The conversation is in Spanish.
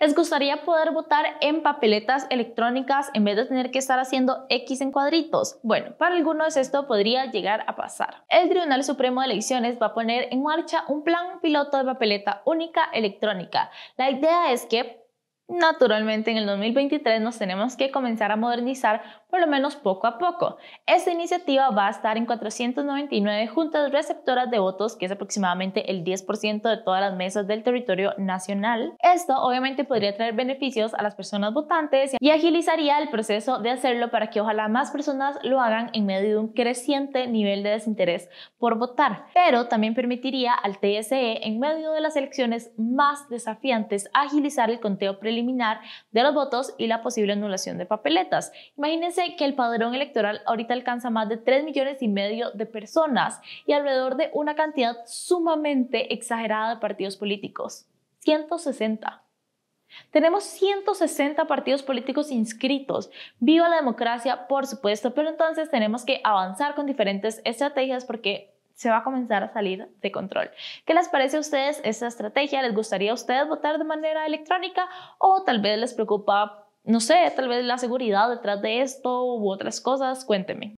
Les gustaría poder votar en papeletas electrónicas en vez de tener que estar haciendo X en cuadritos. Bueno, para algunos esto podría llegar a pasar. El Tribunal Supremo de Elecciones va a poner en marcha un plan piloto de papeleta única electrónica. La idea es que Naturalmente, en el 2023 nos tenemos que comenzar a modernizar por lo menos poco a poco. Esta iniciativa va a estar en 499 juntas receptoras de votos, que es aproximadamente el 10% de todas las mesas del territorio nacional. Esto obviamente podría traer beneficios a las personas votantes y agilizaría el proceso de hacerlo para que ojalá más personas lo hagan en medio de un creciente nivel de desinterés por votar. Pero también permitiría al TSE, en medio de las elecciones más desafiantes, agilizar el conteo preliminar eliminar de los votos y la posible anulación de papeletas. Imagínense que el padrón electoral ahorita alcanza más de 3 millones y medio de personas y alrededor de una cantidad sumamente exagerada de partidos políticos. 160. Tenemos 160 partidos políticos inscritos. Viva la democracia, por supuesto, pero entonces tenemos que avanzar con diferentes estrategias porque se va a comenzar a salir de control. ¿Qué les parece a ustedes esa estrategia? ¿Les gustaría a ustedes votar de manera electrónica o tal vez les preocupa, no sé, tal vez la seguridad detrás de esto u otras cosas? Cuéntenme.